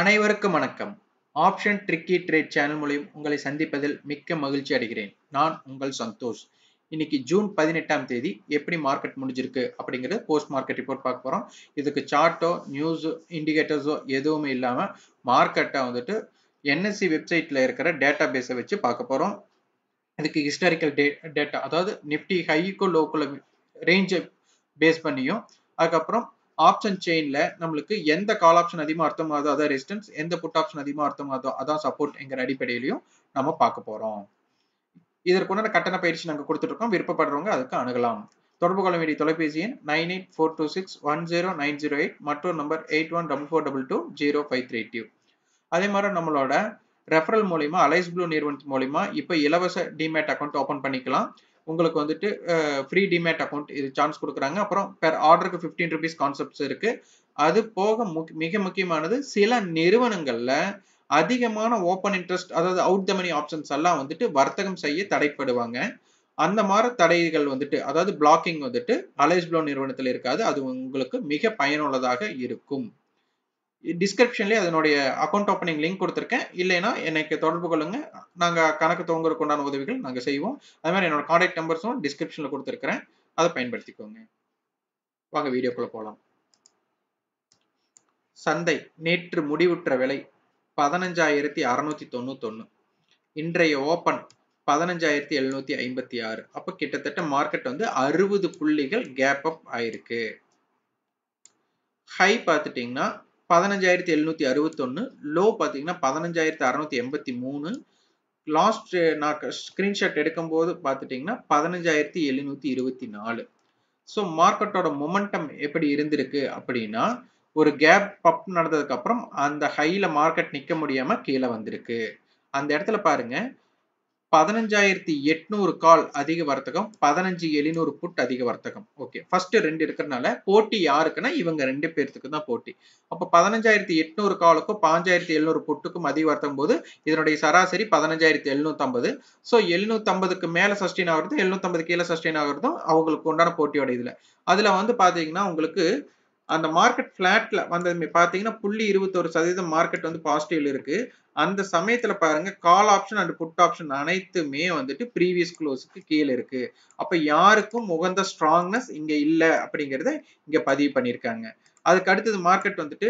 அனைவருக்கும் வணக்கம் option tricky trade channel மூலியம் உங்களை சந்திப்பதில் மிக்க மகிழ்ச்சி அடைகிறேன் நான் உங்கள் சந்தோஷ் இன்னைக்கு ஜூன் பதினெட்டாம் தேதி எப்படி மார்க்கெட் முடிஞ்சிருக்கு அப்படிங்கிறது போஸ்ட் மார்க்கெட் ரிப்போர்ட் பார்க்க போகிறோம் இதுக்கு சார்ட்டோ நியூஸோ இண்டிகேட்டர்ஸோ எதுவுமே இல்லாமல் மார்க்கெட்டை வந்துட்டு என்எஸ்சி வெப்சைட்டில் e இருக்கிற டேட்டா பேஸை வச்சு பார்க்க போகிறோம் இதுக்கு ஹிஸ்டாரிக்கல் டே டேட்டா அதாவது நிஃப்டி ஹைக்கோ லோக்கோல ரேஞ்சை பேஸ் பண்ணியும் அதுக்கப்புறம் ஆப்ஷன் செயின்ல நம்மளுக்கு எந்த கால் ஆப்ஷன் அதிகமாக அர்த்தமாகுதோ அதான் ரெசிஸ்டன்ஸ் எந்த புட் ஆப்ஷன் அதிகமாக அர்த்தமாகதோ அதான் சப்போர்ட் எங்கிற அடிப்படையிலையும் நம்ம பார்க்க போகிறோம் இதற்குண்டான கட்டண பயிற்சி நாங்கள் கொடுத்துட்ருக்கோம் விருப்பப்படுறவங்க அதுக்கு அணுகலாம் தொடர்பு கொள்ள வேண்டிய தொலைபேசி எண் nine eight four two six one zero nine zero eight மற்றொரு number eight one double four double two zero five three two அதே மாதிரி நம்மளோட ரெஃபரல் மூலிமா அலைஸ் ப்ளூ நிறுவனத்தின் மூலிமா இப்போ இலவச டிமேட் அக்கௌண்ட் ஓப்பன் பண்ணிக்கலாம் உங்களுக்கு வந்துட்டு ஃப்ரீ டிமேட் அக்கௌண்ட் இது சான்ஸ் கொடுக்குறாங்க அப்புறம் பெர் ஆர்டருக்கு ஃபிஃப்டீன் ருபீஸ் கான்செப்ட்ஸ் இருக்கு அது போக மிக முக்கியமானது சில நிறுவனங்களில் அதிகமான ஓப்பன் இன்ட்ரெஸ்ட் அதாவது அவுட் த மணி ஆப்ஷன்ஸ் எல்லாம் வந்துட்டு வர்த்தகம் செய்ய தடைப்படுவாங்க அந்த மாதிரி தடைகள் வந்துட்டு அதாவது பிளாக்கிங் வந்துட்டு அலைஸ் ப்ளோ நிறுவனத்தில் இருக்காது அது உங்களுக்கு மிக பயனுள்ளதாக இருக்கும் டிஸ்கிரிப்ஷன்லேயே அதனுடைய அக்கௌண்ட் ஓப்பனிங் லிங்க் கொடுத்துருக்கேன் இல்லைனா எனக்கு தொடர்பு கொள்ளுங்க நாங்கள் கணக்கு துவங்குறதுக்கு உண்டான உதவிகள் நாங்கள் செய்வோம் அது மாதிரி என்னோட காண்டாக்ட் நம்பர்ஸும் டிஸ்கிரிப்ஷனில் கொடுத்துருக்குறேன் அதை பயன்படுத்திக்கோங்க வாங்க வீடியோக்குள்ளே போகலாம் சந்தை நேற்று முடிவுற்ற விலை பதினஞ்சாயிரத்தி அறநூற்றி தொண்ணூத்தொன்று இன்றைய ஓப்பன் பதினஞ்சாயிரத்தி எழுநூற்றி ஐம்பத்தி ஆறு அப்போ கிட்டத்தட்ட மார்க்கெட் வந்து அறுபது புள்ளிகள் கேப் அப் ஆயிருக்கு ஹை பார்த்துட்டிங்கன்னா பதினஞ்சாயிரத்தி எழுநூற்றி அறுபத்தொன்னு லோ பார்த்தீங்கன்னா பதினஞ்சாயிரத்தி அறநூற்றி எண்பத்தி மூணு லாஸ்ட் நான் எடுக்கும் போது பார்த்துட்டிங்கன்னா பதினஞ்சாயிரத்தி எழுநூற்றி இருபத்தி நாலு ஸோ மார்க்கெட்டோட மொமெண்டம் எப்படி இருந்திருக்கு அப்படின்னா ஒரு கேப் பப் நடந்ததுக்கப்புறம் அந்த ஹையில் மார்க்கெட் நிற்க முடியாமல் கீழே வந்திருக்கு அந்த இடத்துல பாருங்கள் பதினஞ்சாயிரத்தி எட்நூறு கால் அதிக வர்த்தகம் பதினஞ்சு எழுநூறு புட் அதிக வர்த்தகம் ஓகே ஃபர்ஸ்ட் ரெண்டு இருக்கிறதுனால போட்டி யாருக்குன்னா இவங்க ரெண்டு பேர்த்துக்கு தான் போட்டி அப்போ பதினஞ்சாயிரத்தி எட்நூறு காலுக்கும் பாஞ்சாயிரத்தி எழுநூறு புட்டுக்கும் அதிக வர்த்தகம் போது இதனுடைய சராசரி பதினஞ்சாயிரத்தி எழுநூத்தம்பது ஸோ எழுநூத்தம்பதுக்கு மேலே சஸ்டெயின் எழுநூத்தி எழுநூத்தம்பது கீழே சஸ்டெயின் ஆகிறதும் அவங்களுக்கு உண்டான போட்டியோட இதுல அதுல வந்து பாத்தீங்கன்னா உங்களுக்கு அந்த மார்க்கெட் ஃபிளாட்ல வந்ததுமே பார்த்தீங்கன்னா புள்ளி இருபத்தொரு சதவீதம் மார்க்கெட் வந்து பாசிட்டிவ்ல இருக்கு அந்த சமயத்துல பாருங்க call option and put option அனைத்துமே வந்துட்டு ப்ரீவியஸ் க்ளோஸுக்கு கீழே இருக்கு அப்ப யாருக்கும் உகந்த ஸ்ட்ராங்னஸ் இங்க இல்லை அப்படிங்கிறத இங்க பதிவு பண்ணியிருக்காங்க அதுக்கு அடுத்தது மார்க்கெட் வந்துட்டு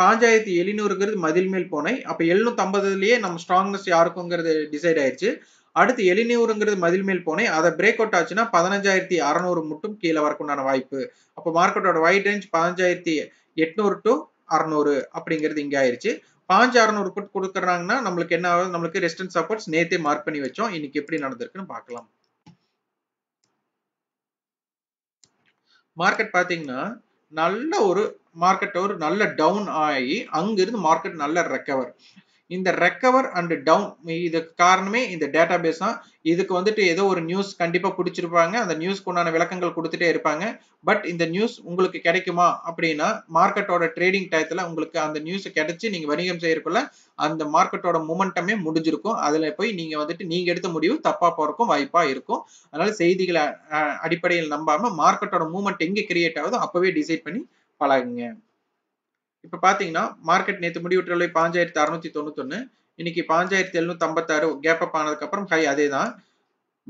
பாஞ்சாயிரத்தி எழுநூறுங்கிறது மதில் மேல் போனை அப்ப எழுநூத்தி ஐம்பதுலயே நம்ம ஸ்ட்ராங்னஸ் யாருக்குங்கிறது டிசைட் ஆயிடுச்சு அடுத்து எளிநூறுங்கிறது மதில் மேல் போனேன் அதை பிரேக் அவுட் ஆச்சுன்னா பதினஞ்சாயிரத்தி அறநூறு மட்டும் கீழே வரக்குண்டான வாய்ப்பு அப்போ மார்க்கெட்டோட வைட் ரேஞ்ச் பதினஞ்சாயிரத்தி எட்நூறு டு அறநூறு அப்படிங்கிறது இங்கே ஆயிடுச்சு பாஞ்சு அறநூறு புட் கொடுக்குறாங்கன்னா நம்மளுக்கு என்ன ஆகுது நம்மளுக்கு ரெசிஸ்டன்ஸ் சப்போர்ட்ஸ் நேத்தே மார்க் பண்ணி வச்சோம் இன்னைக்கு எப்படி நடந்திருக்குன்னு பார்க்கலாம் மார்க்கெட் பார்த்தீங்கன்னா நல்ல ஒரு மார்க்கெட் ஒரு நல்ல டவுன் ஆகி அங்கிருந்து மார்க்கெட் நல்ல ரெக்கவர் இந்த ரெக்கவர் அண்ட் டவுன் இதுக்கு காரணமே இந்த டேட்டா பேஸ் தான் இதுக்கு வந்துட்டு ஏதோ ஒரு நியூஸ் கண்டிப்பாக பிடிச்சிருப்பாங்க அந்த நியூஸ்க்கு உண்டான விளக்கங்கள் கொடுத்துட்டே இருப்பாங்க பட் இந்த நியூஸ் உங்களுக்கு கிடைக்குமா அப்படின்னா மார்க்கெட்டோட ட்ரேடிங் டயத்தில் உங்களுக்கு அந்த நியூஸ் கிடைச்சி நீங்கள் வணிகம் செய்யறக்குள்ள அந்த மார்க்கெட்டோட மூமெண்டமே முடிஞ்சிருக்கும் அதில் போய் நீங்கள் வந்துட்டு நீங்கள் எடுத்த முடிவு தப்பாக போகிறக்கும் வாய்ப்பாக இருக்கும் அதனால் செய்திகளை அடிப்படையில் நம்பாமல் மார்க்கெட்டோட மூமெண்ட் எங்கே கிரியேட் ஆகுதோ அப்போவே டிசைட் பண்ணி பழகுங்க இப்போ பார்த்தீங்கன்னா மார்க்கெட் நேற்று முடிவுற்ற விலை பாஞ்சாயிரத்தி அறுநூத்தி ஒண்ணு இன்னைக்கு பாஞ்சாயிரத்தி எழுநூத்தி ஐம்பத்தாறு கேப் அப் ஆனதுக்கப்புறம் ஹை அதே தான்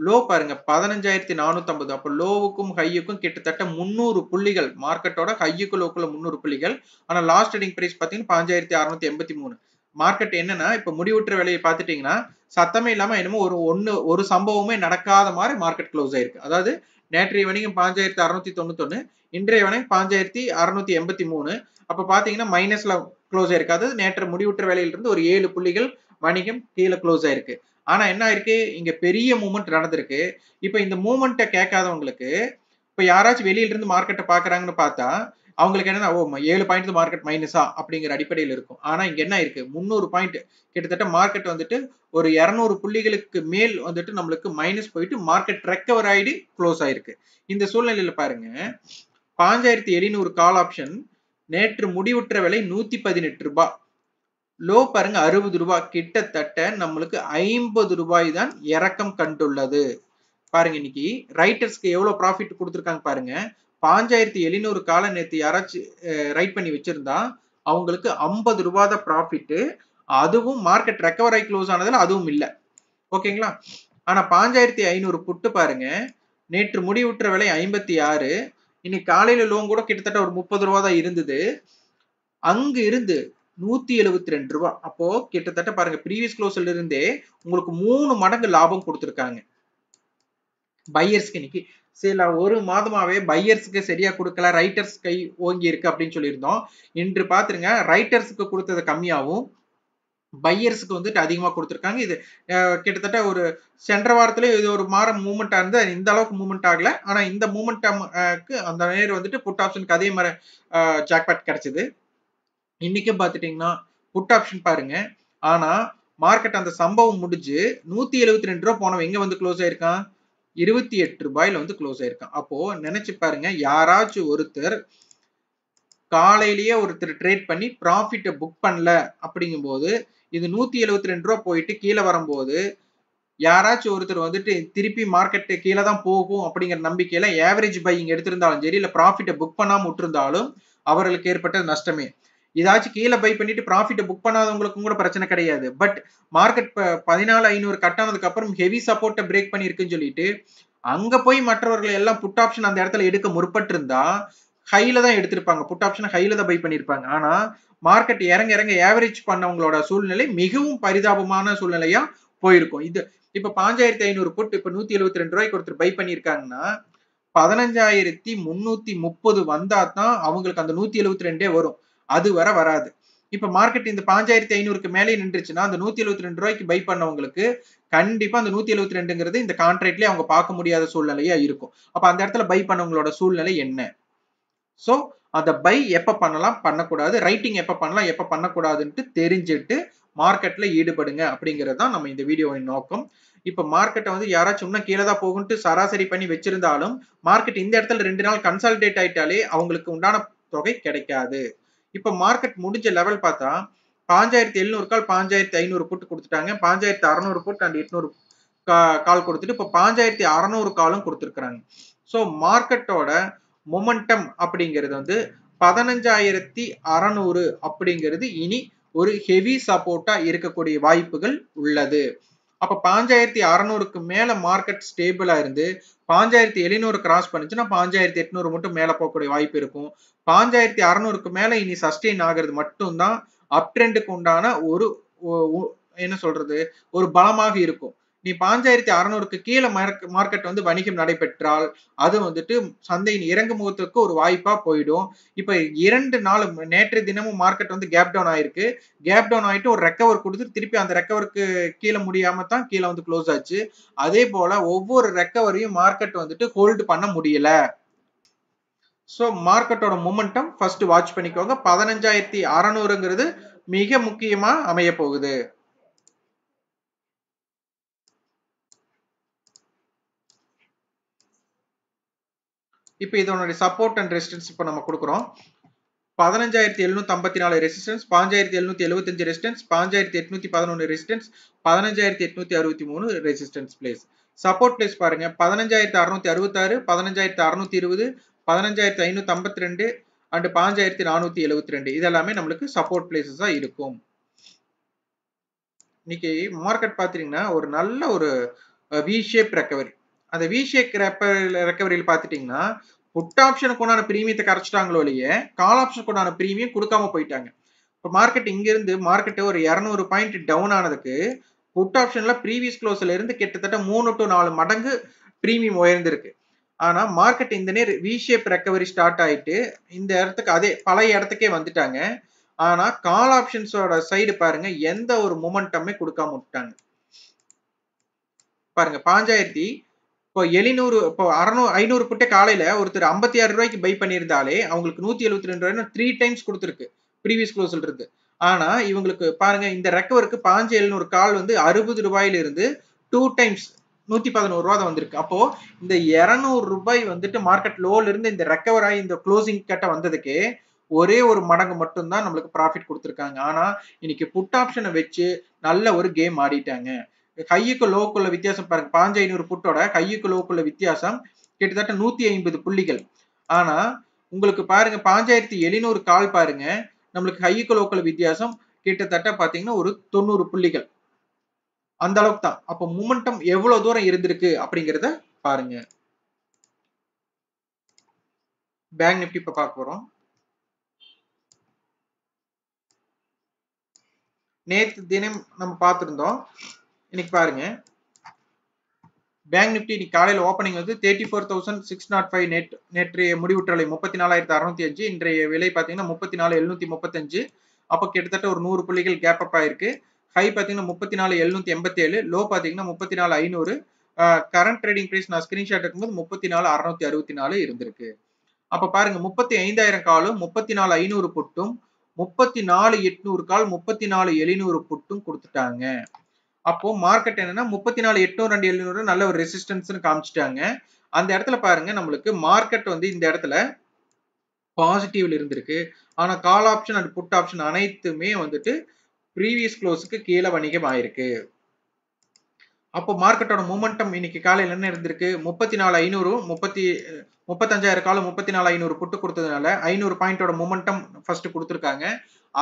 லோ பாருங்க பதினஞ்சாயிரத்தி நானூற்றம்பது அப்போ லோவுக்கும் ஹையுக்கும் கிட்டத்தட்ட முன்னூறு புள்ளிகள் மார்க்கெட்டோட ஹையுக்கு லோக்குள்ள முந்நூறு புள்ளிகள் ஆனால் லாஸ்ட் ட்ரேடிங் பிரைஸ் பார்த்தீங்கன்னா பாஞ்சாயிரத்தி அறுநூத்தி எண்பத்தி மூணு மார்க்கெட் என்னன்னா இப்போ முடிவுற்ற விலையை பார்த்துட்டீங்கன்னா சத்தமே இல்லாம என்னமோ ஒரு ஒன்னு ஒரு சம்பவமே நடக்காத மாதிரி மார்க்கெட் க்ளோஸ் ஆயிருக்கு அதாவது நேற்றைய வணிகம் பாஞ்சாயிரத்தி அறுநூத்தி தொண்ணூத்தொன்னு இன்றைய வணிகம் பாஞ்சாயிரத்தி அறுநூத்தி எண்பத்தி மூணு அப்ப பாத்தீங்கன்னா மைனஸ்ல க்ளோஸ் ஆயிருக்காது நேற்று முடிவுற்ற வேலையிலிருந்து ஒரு ஏழு புள்ளிகள் வணிகம் கீழே க்ளோஸ் ஆயிருக்கு ஆனா என்ன ஆயிருக்கு இங்க பெரிய மூமெண்ட் நடந்திருக்கு இப்ப இந்த மூமெண்ட்டை கேட்காதவங்களுக்கு இப்ப யாராச்சும் வெளியில இருந்து மார்க்கெட்டை பாக்குறாங்கன்னு பார்த்தா அவங்களுக்கு என்னன்னா ஓ ஏழு பாயிண்ட் மார்க்கெட் மைனஸா அப்படிங்கிற அடிப்படையில் இருக்கும் ஆனா இங்க என்ன இருக்கு முந்நூறு பாயிண்ட் கிட்டத்தட்ட மார்க்கெட் வந்துட்டு ஒரு இருநூறு புள்ளிகளுக்கு மேல் வந்துட்டு நம்மளுக்கு மைனஸ் போயிட்டு மார்க்கெட் ரெக்கவர் ஆயிடு க்ளோஸ் ஆயிருக்கு இந்த சூழ்நிலையில பாருங்க பாஞ்சாயிரத்தி எழுநூறு கால் ஆப்ஷன் நேற்று முடிவுற்ற விலை நூத்தி பதினெட்டு ரூபாய் லோ பாருங்க அறுபது ரூபாய் கிட்டத்தட்ட நம்மளுக்கு ஐம்பது ரூபாய் தான் இறக்கம் கண்டுள்ளது பாருங்க இன்னைக்கு ரைட்டர்ஸ்க்கு எவ்வளவு ப்ராஃபிட் கொடுத்துருக்காங்க பாருங்க பாஞ்சாயிரத்தி எழுநூறு கால நேற்று யாராச்சும் ரைட் பண்ணி வச்சிருந்தா அவங்களுக்கு ஐம்பது ரூபா தான் ப்ராஃபிட்டு அதுவும் மார்க்கெட் ரெக்கவர் ஆகி க்ளோஸ் ஆனதுல அதுவும் இல்லை ஓகேங்களா ஆனால் பாஞ்சாயிரத்தி ஐநூறு புட்டு பாருங்க நேற்று முடிவுற்ற விலை ஐம்பத்தி ஆறு இன்னைக்கு காலையில லோன் கூட கிட்டத்தட்ட ஒரு முப்பது ரூபா தான் இருந்தது அங்கு இருந்து நூத்தி எழுபத்தி ரெண்டு ரூபா அப்போ கிட்டத்தட்ட பாருங்க ப்ரீவியஸ் க்ளோஸ்ல இருந்தே உங்களுக்கு மூணு மடங்கு லாபம் கொடுத்துருக்காங்க பையர்ஸ்க்கு இன்னைக்கு சில ஒரு மாதமாவே பையர்ஸ்க்கு சரியா கொடுக்கல ரைட்டர்ஸ் கை ஓங்கி இருக்கு அப்படின்னு சொல்லியிருந்தோம் இன்று பாத்துருங்க ரைட்டர்ஸுக்கு கொடுத்தது கம்மியாகவும் பையர்ஸுக்கு வந்துட்டு அதிகமாக கொடுத்துருக்காங்க இது கிட்டத்தட்ட ஒரு சென்ற வாரத்துல இது ஒரு மாற மூமெண்ட்டாக ஆனது இந்த அளவுக்கு மூமெண்ட் ஆகல ஆனால் இந்த மூமெண்ட்டுக்கு அந்த நேரம் வந்துட்டு புட் ஆப்ஷனுக்கு அதே மாதிரி ஜாக்பாட் கிடைச்சிது இன்றைக்கும் பார்த்துட்டிங்கன்னா புட் ஆப்ஷன் பாருங்க ஆனால் மார்க்கெட் அந்த சம்பவம் முடிஞ்சு நூற்றி எழுபத்தி ரெண்டு ரூபா போனவன் எங்கே வந்து க்ளோஸ் ஆயிருக்கான் இருபத்தி எட்டு ரூபாயில வந்து க்ளோஸ் ஆயிருக்கான் அப்போ நினைச்சு பாருங்க யாராச்சும் ஒருத்தர் காலையிலேயே ஒருத்தர் ட்ரேட் பண்ணி ப்ராஃபிட்டை புக் பண்ணல அப்படிங்கும்போது இது நூத்தி எழுபத்தி ரெண்டு ரூபா போயிட்டு கீழே வரும்போது யாராச்சும் ஒருத்தர் வந்துட்டு திருப்பி மார்க்கெட்டு கீழே தான் போகும் அப்படிங்கிற நம்பிக்கையில ஏவரேஜ் பையிங் எடுத்திருந்தாலும் சரி இல்லை ப்ராஃபிட்டை புக் பண்ணாமல் விட்டுருந்தாலும் அவர்களுக்கு ஏற்பட்ட நஷ்டமே இதாச்சும் கீழே பை பண்ணிட்டு ப்ராஃபிட் புக் பண்ணாதவங்களுக்கும் கூட பிரச்சனை கிடையாது பட் மார்க்கெட் பதினாலு ஐநூறு கட் ஆனதுக்கு அப்புறம் ஹெவி சப்போர்ட்டை பிரேக் பண்ணியிருக்குன்னு சொல்லிட்டு அங்க போய் மற்றவர்கள் எல்லாம் புட் ஆப்ஷன் அந்த இடத்துல எடுக்க முற்பட்டிருந்தா ஹைல தான் எடுத்திருப்பாங்க புட் ஆப்ஷன் ஹைல தான் பை பண்ணியிருப்பாங்க ஆனா மார்க்கெட் இறங்க இறங்க ஏவரேஜ் பண்ணவங்களோட சூழ்நிலை மிகவும் பரிதாபமான சூழ்நிலையா போயிருக்கும் இது இப்ப பாஞ்சாயிரத்தி ஐநூறு புட் இப்ப நூத்தி எழுபத்தி ரெண்டு ரூபாய்க்கு ஒருத்தர் பை பண்ணியிருக்காங்கன்னா பதினஞ்சாயிரத்தி முன்னூத்தி முப்பது வந்தா தான் அவங்களுக்கு அந்த நூத்தி எழுபத்தி ரெண்டே வரும் அது வர வராது இப்ப மார்க்கெட் இந்த பாஞ்சாயிரத்தி ஐநூறுக்கு மேலே நின்றுச்சுன்னா அந்த நூத்தி எழுபத்தி ரெண்டு ரூபாய்க்கு பை பண்ணவங்களுக்கு கண்டிப்பா அந்த நூத்தி எழுபத்தி ரெண்டுங்கிறது இந்த கான்ட்ராக்ட்லயே அவங்க பார்க்க முடியாத சூழ்நிலையா இருக்கும் அப்ப அந்த இடத்துல பை பண்ணவங்களோட சூழ்நிலை என்ன ஸோ அந்த பை எப்ப பண்ணலாம் பண்ணக்கூடாது ரைட்டிங் எப்ப பண்ணலாம் எப்ப பண்ணக்கூடாதுன்ட்டு தெரிஞ்சுட்டு மார்க்கெட்ல ஈடுபடுங்க அப்படிங்கிறது தான் நம்ம இந்த வீடியோவின் நோக்கம் இப்ப மார்க்கெட்டை வந்து யாராச்சும் இன்னும் கீழே தான் போகும்ட்டு சராசரி பண்ணி வச்சிருந்தாலும் மார்க்கெட் இந்த இடத்துல ரெண்டு நாள் கன்சால்டேட் ஆயிட்டாலே அவங்களுக்கு உண்டான தொகை கிடைக்காது இப்ப மார்க்கெட் முடிஞ்ச லெவல் பார்த்தா பாஞ்சாயிரத்தி எழுநூறு கால் பாஞ்சாயிரத்தி ஐநூறு போட்டு கொடுத்துட்டாங்க பாஞ்சாயிரத்தி அறநூறு போட்டு அண்ட் எட்நூறு கால் கொடுத்துட்டு இப்போ பாஞ்சாயிரத்தி அறநூறு காலும் கொடுத்துருக்குறாங்க ஸோ மார்க்கெட்டோட மொமெண்டம் அப்படிங்கிறது வந்து பதினஞ்சாயிரத்தி அறநூறு அப்படிங்கிறது இனி ஒரு ஹெவி சப்போர்ட்டா இருக்கக்கூடிய வாய்ப்புகள் உள்ளது அப்ப பாஞ்சாயிரத்தி அறநூறுக்கு மேல மார்க்கெட் ஸ்டேபிளா இருந்து பாஞ்சாயிரத்தி எழுநூறு கிராஸ் பண்ணுச்சுன்னா பாஞ்சாயிரத்தி எட்நூறு மட்டும் மேல போகக்கூடிய வாய்ப்பு இருக்கும் பாஞ்சாயிரத்தி அறநூறுக்கு மேல இனி சஸ்டெயின் ஆகிறது மட்டும்தான் அப் ட்ரெண்டுக்கு உண்டான ஒரு என்ன சொல்றது ஒரு பலமாக இருக்கும் நீ பாஞ்சாயிரத்தி அறநூறுக்கு கீழே மார்க்கெட் வந்து வணிகம் நடைபெற்றால் அது வந்துட்டு சந்தையின் இறங்கு முகத்துக்கு ஒரு வாய்ப்பா போயிடும் இப்ப இரண்டு நாள் நேற்று தினமும் மார்க்கெட் வந்து கேப் டவுன் ஆயிருக்கு கேப் டவுன் ஆயிட்டு ஒரு ரெக்கவர் கொடுத்து திருப்பி அந்த ரெக்கவருக்கு கீழே முடியாம தான் கீழே வந்து க்ளோஸ் ஆச்சு அதே போல ஒவ்வொரு ரெக்கவரையும் மார்க்கெட் வந்துட்டு ஹோல்டு பண்ண முடியல ஸோ மார்க்கெட்டோட மூமெண்டம் ஃபர்ஸ்ட் வாட்ச் பண்ணிக்கோங்க பதினஞ்சாயிரத்தி அறநூறுங்கிறது மிக முக்கியமா அமைய போகுது இப்போ இதனுடைய சப்போர்ட் அண்ட் ரெசிஸ்டன்ஸ் இப்போ நம்ம கொடுக்குறோம் பதினஞ்சாயிரத்தி எழுநூத்தி ஐம்பத்தி நாலு ரெசிஸ்டன்ஸ் பாஞ்சாயிரத்தி எழுநூத்தி எழுபத்தஞ்சு ரெசிஸ்டன்ஸ் பாஞ்சாயிரத்தி எட்நூத்தி பதினொன்று ரெசிஸ்டன்ஸ் பதினஞ்சாயிரத்தி எட்நூத்தி அறுபத்தி மூணு ரெசிஸ்டன்ஸ் பிளேஸ் சப்போர்ட் பிளேஸ் பாருங்க பதினஞ்சாயிரத்தி அறுநூத்தி அறுபத்தாறு பதினஞ்சாயிரத்தி அறுநூத்தி இருபது பதினஞ்சாயிரத்தி ஐநூத்தி ஐம்பத்தி ரெண்டு அண்டு பாஞ்சாயிரத்தி நானூத்தி எழுபத்தி ரெண்டு இதெல்லாமே நம்மளுக்கு சப்போர்ட் பிளேசஸா இருக்கும் இன்னைக்கு மார்க்கெட் பாத்தீங்கன்னா ஒரு நல்ல ஒரு வி ஷேப் ரெக்கவரி அந்த விஷேக் ரெக்கவரியில் பார்த்துட்டிங்கன்னா புட் ஆப்ஷனுக்கு உண்டான ப்ரீமியத்தை கரைச்சிட்டாங்களோ இல்லையே கால் ஆப்ஷனுக்கு உண்டான ப்ரீமியம் கொடுக்காம போயிட்டாங்க இப்போ மார்க்கெட் இங்கேருந்து மார்க்கெட்டு ஒரு இரநூறு பாயிண்ட் டவுன் ஆனதுக்கு புட் ஆப்ஷனில் ப்ரீவியஸ் க்ளோஸில் இருந்து கிட்டத்தட்ட மூணு டு நாலு மடங்கு ப்ரீமியம் உயர்ந்திருக்கு ஆனால் மார்க்கெட் இந்த நேர் விஷேப் ரெக்கவரி ஸ்டார்ட் ஆகிட்டு இந்த இடத்துக்கு அதே பழைய இடத்துக்கே வந்துட்டாங்க ஆனால் கால் ஆப்ஷன்ஸோட சைடு பாருங்க எந்த ஒரு மூமெண்டமே கொடுக்காம விட்டாங்க பாருங்க பாஞ்சாயிரத்தி இப்போ எழுநூறு இப்போ அறநூறு ஐநூறு புட்டை காலையில ஒருத்தர் ஐம்பத்தி ஆறு ரூபாய்க்கு பை பண்ணியிருந்தாலே அவங்களுக்கு நூத்தி எழுபத்தி ரெண்டு ரூபாய் த்ரீ டைம்ஸ் கொடுத்துருக்கு ப்ரீவியஸ் க்ளோஸ்ல இருக்கு ஆனா இவங்களுக்கு பாருங்க இந்த ரெக்கவருக்கு பாஞ்சு எழுநூறு கால் வந்து அறுபது ரூபாயில இருந்து டூ டைம்ஸ் நூத்தி பதினோரு ரூபாய் தான் வந்திருக்கு அப்போ இந்த இருநூறு ரூபாய் வந்துட்டு மார்க்கெட் லோல இருந்து இந்த ரெக்கவர் ஆகி இந்த க்ளோசிங் கட்ட வந்ததுக்கு ஒரே ஒரு மடங்கு மட்டும்தான் நம்மளுக்கு ப்ராஃபிட் கொடுத்துருக்காங்க ஆனா இன்னைக்கு புட் ஆப்ஷனை வச்சு நல்ல ஒரு கேம் ஆடிட்டாங்க ஹையுக்கு லோக்குள்ள வித்தியாசம் பாருங்க பாஞ்சு ஐநூறு புட்டோட ஹையுக்கு லோக்குள்ள வித்தியாசம் கிட்டத்தட்ட நூத்தி ஐம்பது புள்ளிகள் ஆனா உங்களுக்கு பாருங்க பாஞ்சாயிரத்தி எழுநூறு கால் பாருங்க நம்மளுக்கு ஹையுக்கு லோக்கல் வித்தியாசம் கிட்டத்தட்ட பாத்தீங்கன்னா ஒரு தொண்ணூறு புள்ளிகள் அந்த அளவுக்கு தான் அப்போ மூமெண்டம் எவ்வளவு தூரம் இருந்திருக்கு அப்படிங்கறத பாருங்க பேங்க் நிப்டி இப்ப பார்க்க போறோம் நேற்று தினம் நம்ம பார்த்துருந்தோம் இன்னைக்கு பாருங்க பேங்க் நிப்டி இன்னைக்கு காலையில் ஓப்பனிங் வந்து thirty four thousand six nought five net நேற்றைய முடிவுற்றலை முப்பத்தி நாலாயிரத்து அறுநூத்தி அஞ்சு இன்றைய விலை பார்த்தீங்கன்னா முப்பத்தி நாலு எழுநூத்தி முப்பத்தஞ்சு அப்போ கிட்டத்தட்ட ஒரு நூறு புள்ளிகள் கேப் அப் ஆயிருக்கு ஹை பார்த்தீங்கன்னா முப்பத்தி நாலு எழுநூத்தி எண்பத்தி ஏழு லோ பார்த்தீங்கன்னா முப்பத்தி நாலு ஐநூறு கரண்ட் ட்ரேடிங் ப்ரைஸ் நான் ஸ்கிரீன்ஷாட் எடுக்கும்போது முப்பத்தி நாலு அறுநூத்தி அறுபத்தி நாலு இருந்திருக்கு அப்போ பாருங்க முப்பத்தி ஐந்தாயிரம் காலும் முப்பத்தி நாலு ஐநூறு புட்டும் முப்பத்தி நாலு எட்நூறு கால் முப்பத்தி நாலு எழுநூறு புட்டும் கொடுத்துட்டாங்க அப்போ மார்க்கெட் என்னன்னா முப்பத்தி நாலு எட்டு ரெண்டு எழுநூறு நல்ல ஒரு ரெசிஸ்டன்ஸ்னு காமிச்சிட்டாங்க அந்த இடத்துல பாருங்க நம்மளுக்கு மார்க்கெட் வந்து இந்த இடத்துல பாசிட்டிவ்ல இருந்திருக்கு ஆனா call option and put option அனைத்துமே வந்துட்டு ப்ரீவியஸ் க்ளோஸுக்கு கீழே வணிகம் ஆயிருக்கு அப்போ மார்க்கெட்டோட மூமெண்டம் இன்னைக்கு காலையில் என்ன இருந்திருக்கு முப்பத்தி நாலு ஐநூறு முப்பத்தி முப்பத்தஞ்சாயிரம் காலம் முப்பத்தி நாலு ஐநூறு புட்டு கொடுத்ததுனால ஐநூறு பாயிண்டோட மூமெண்டம் ஃபர்ஸ்ட் கொடுத்துருக்காங்க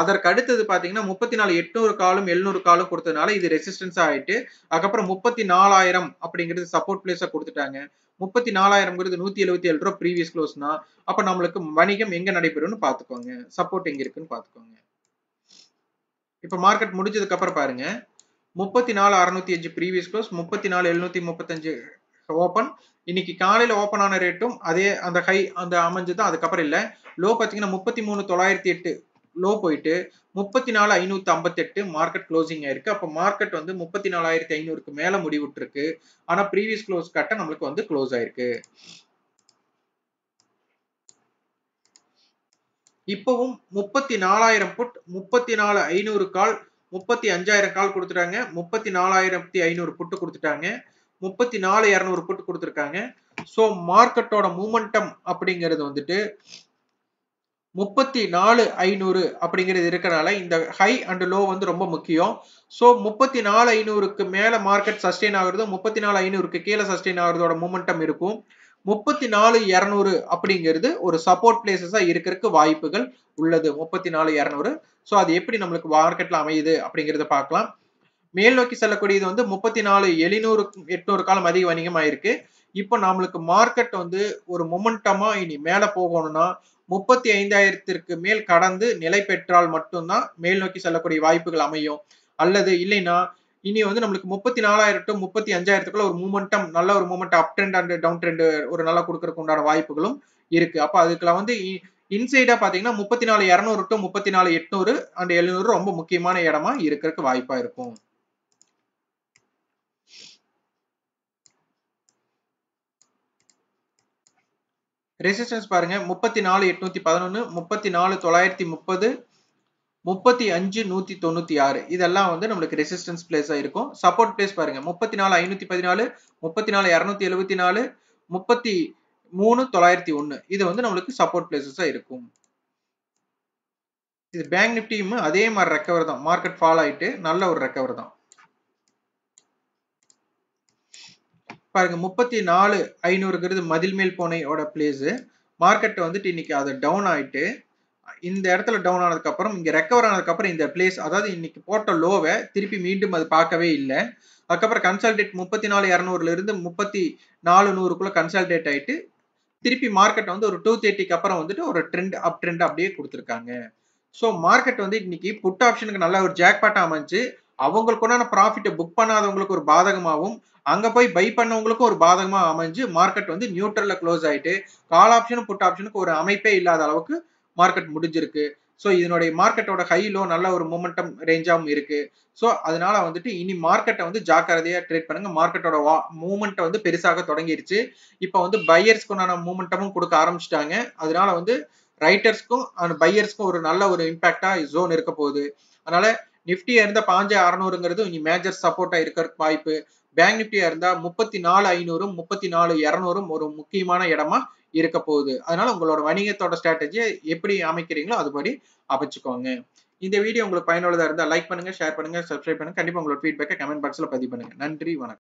அதற்கு அடுத்தது பார்த்தீங்கன்னா முப்பத்தி நாலு எட்நூறு காலும் எழுநூறு காலும் கொடுத்ததுனால இது ரெசிஸ்டன்ஸ் ஆயிட்டு அதுக்கப்புறம் முப்பத்தி நாலாயிரம் அப்படிங்கிறது சப்போர்ட் பிளேஸா கொடுத்துட்டாங்க முப்பத்தி நாலாயிரம்ங்கிறது நூத்தி எழுபத்தி ஏழு ரூபா ப்ரீவியஸ் க்ளோஸ்னா அப்ப நம்மளுக்கு வணிகம் எங்க நடைபெறும்னு பாத்துக்கோங்க சப்போர்ட் எங்க இருக்குன்னு பாத்துக்கோங்க இப்ப மார்க்கெட் முடிஞ்சதுக்கு அப்புறம் பாருங்க முப்பத்தி நாலு அறுநூத்தி அஞ்சு ப்ரீவியஸ் க்ளோஸ் முப்பத்தி நாலு எழுநூத்தி முப்பத்தஞ்சு ஓப்பன் இன்னைக்கு காலையில ஓப்பன் ஆன ரேட்டும் அதே அந்த ஹை அந்த அமைஞ்சது அதுக்கப்புறம் இல்லை லோ பார்த்தீங்கன்னா முப்பத்தி மூணு தொள்ளாயிரத்தி எட்டு லோ போயிட்டு முப்பத்தி நாலு ஐநூத்தி ஐம்பத்தெட்டு மார்க்கெட் க்ளோசிங் ஆயிருக்கு அப்போ மார்க்கெட் வந்து முப்பத்தி நாலாயிரத்தி ஐநூறுக்கு மேல முடிவுட்டிருக்கு ஆனா ப்ரீவியஸ் க்ளோஸ் கட்ட நம்மளுக்கு வந்து க்ளோஸ் ஆயிருக்கு இப்பவும் முப்பத்தி நாலாயிரம் புட் முப்பத்தி நாலு ஐநூறு கால் முப்பத்தி அஞ்சாயிரம் கால் கொடுத்துட்டாங்க முப்பத்தி நாலாயிரத்தி ஐநூறு புட்டு கொடுத்துட்டாங்க முப்பத்தி நாலு இரநூறு புட்டு கொடுத்துருக்காங்க ஸோ மார்க்கெட்டோட மூமெண்டம் அப்படிங்கிறது வந்துட்டு முப்பத்தி நாலு ஐநூறு அப்படிங்கிறது இருக்கிறனால இந்த ஹை அண்ட் லோ வந்து ரொம்ப முக்கியம் ஸோ முப்பத்தி நாலு ஐநூறுக்கு மேலே மார்க்கெட் சஸ்டெயின் ஆகுறதும் முப்பத்தி நாலு ஐநூறுக்கு கீழே சஸ்டெயின் ஆகுறதோட மூமெண்டம் இருக்கும் முப்பத்தி நாலு இரநூறு அப்படிங்கிறது ஒரு சப்போர்ட் பிளேசஸாக இருக்கிறதுக்கு வாய்ப்புகள் உள்ளது முப்பத்தி நாலு இரநூறு ஸோ அது எப்படி நம்மளுக்கு மார்க்கெட்ல அமையுது அப்படிங்கிறத பார்க்கலாம் மேல் நோக்கி செல்லக்கூடியது வந்து முப்பத்தி நாலு எழுநூறு எட்நூறு காலம் அதிக வணிகமாயிருக்கு இப்போ நம்மளுக்கு மார்க்கெட் வந்து ஒரு மொமெண்டமா இனி மேல போகணும்னா முப்பத்தி ஐந்தாயிரத்திற்கு மேல் கடந்து நிலை பெற்றால் மட்டும்தான் மேல் நோக்கி செல்லக்கூடிய வாய்ப்புகள் அமையும் அல்லது இல்லைன்னா இனி வந்து நம்மளுக்கு முப்பத்தி நாலாயிரம் டு முப்பத்தி அஞ்சாயிரத்துக்குள்ள ஒரு மூமெண்டம் நல்ல ஒரு moment up trend and down trend ஒரு நல்லா கொடுக்கறதுக்கு உண்டான வாய்ப்புகளும் இருக்கு அப்போ அதுக்குள்ள வந்து இன்சைடா பாத்தீங்கன்னா முப்பத்தி நாலு இரநூறு டு முப்பத்தி நாலு எட்நூறு அண்ட் எழுநூறு ரொம்ப முக்கியமான இடமா இருக்கிறதுக்கு வாய்ப்பா இருக்கும் ரெசிஸ்டன்ஸ் பாருங்க முப்பத்தி நாலு எட்நூத்தி பதினொன்னு முப்பத்தி நாலு தொள்ளாயிரத்தி முப்பது முப்பத்தி அஞ்சு நூத்தி தொண்ணூத்தி ஆறு இதெல்லாம் வந்து நம்மளுக்கு ரெசிஸ்டன்ஸ் பிளேஸா இருக்கும் சப்போர்ட் பிளேஸ் பாருங்க முப்பத்தி நாலு ஐநூத்தி பதினாலு முப்பத்தி நாலு இரநூத்தி எழுபத்தி நாலு முப்பத்தி மூணு தொள்ளாயிரத்தி ஒன்று இது வந்து நம்மளுக்கு சப்போர்ட் பிளேசஸாக இருக்கும் இது பேங்க் நிஃப்டியும் அதே மாதிரி ரெக்கவர் தான் மார்க்கெட் ஃபால் ஆகிட்டு நல்ல ஒரு ரெக்கவர் தான் பாருங்க முப்பத்தி நாலு ஐநூறுங்கிறது மதில் மேல் போனையோட பிளேஸு மார்க்கெட் வந்துட்டு இன்னைக்கு அது டவுன் ஆகிட்டு இந்த இடத்துல டவுன் ஆனதுக்கப்புறம் இங்கே ரெக்கவர் ஆனதுக்கப்புறம் இந்த பிளேஸ் அதாவது இன்னைக்கு போட்ட லோவை திருப்பி மீண்டும் அது பார்க்கவே இல்லை அதுக்கப்புறம் கன்சல்டேட் முப்பத்தி நாலு இரநூறுல இருந்து முப்பத்தி நாலு நூறுக்குள்ள கன்சல்டேட் ஆயிட்டு திருப்பி மார்க்கெட் வந்து ஒரு டூ தேர்ட்டிக்கு அப்புறம் வந்துட்டு ஒரு ட்ரெண்ட் அப் ட்ரெண்ட் அப்படியே கொடுத்துருக்காங்க ஸோ மார்க்கெட் வந்து இன்னைக்கு புட் ஆப்ஷனுக்கு நல்ல ஒரு ஜாக்பாட்டாக அமைஞ்சு உண்டான ப்ராஃபிட்டை புக் பண்ணாதவங்களுக்கு ஒரு பாதகமாகவும் அங்க போய் பை பண்ணவங்களுக்கும் ஒரு பாதகமா அமைஞ்சு மார்க்கெட் வந்து நியூட்ரல்ல க்ளோஸ் ஆயிட்டு கால் ஆப்ஷனும் புட் ஆப்ஷனுக்கு ஒரு அமைப்பே இல்லாத அளவுக்கு மார்க்கெட் முடிஞ்சிருக்கு ஸோ இதனுடைய மார்க்கெட்டோட ஹையிலோ நல்ல ஒரு மொமெண்டம் ரேஞ்சாகவும் இருக்கு ஸோ அதனால வந்துட்டு இனி மார்க்கெட்டை வந்து ஜாக்கிரதையாக ட்ரேட் பண்ணுங்க மார்க்கெட்டோட வா மூமெண்ட்டை வந்து பெருசாக தொடங்கிடுச்சு இப்போ வந்து பையர்ஸ்க்கு உண்டான மூமெண்ட்டமும் கொடுக்க ஆரம்பிச்சிட்டாங்க அதனால வந்து ரைட்டர்ஸ்க்கும் அண்ட் பையர்ஸ்க்கும் ஒரு நல்ல ஒரு இம்பாக்டா ஜோன் இருக்க போகுது அதனால நிஃப்டியா இருந்த பாஞ்சு அறநூறுங்கிறது இனி மேஜர் சப்போர்ட்டா இருக்கிற வாய்ப்பு பேங்க் நிஃப்டியா இருந்தா முப்பத்தி நாலு ஐநூறும் முப்பத்தி நாலு இரநூறும் ஒரு முக்கியமான இடமா இருக்க போகுது அதனால உங்களோட வணிகத்தோட ஸ்ட்ராட்டஜியை எப்படி அமைக்கிறீங்களோ அதுபடி அமைச்சுக்கோங்க இந்த வீடியோ உங்களுக்கு பயனுள்ளதாக இருந்தால் லைக் பண்ணுங்க ஷேர் பண்ணுங்க சப்ஸ்கிரைப் பண்ணுங்க கண்டிப்பாக உங்களோட ஃபீட்பேக்கை கமெண்ட் பாக்ஸில் பதிவு பண்ணுங்க நன்றி வணக்கம்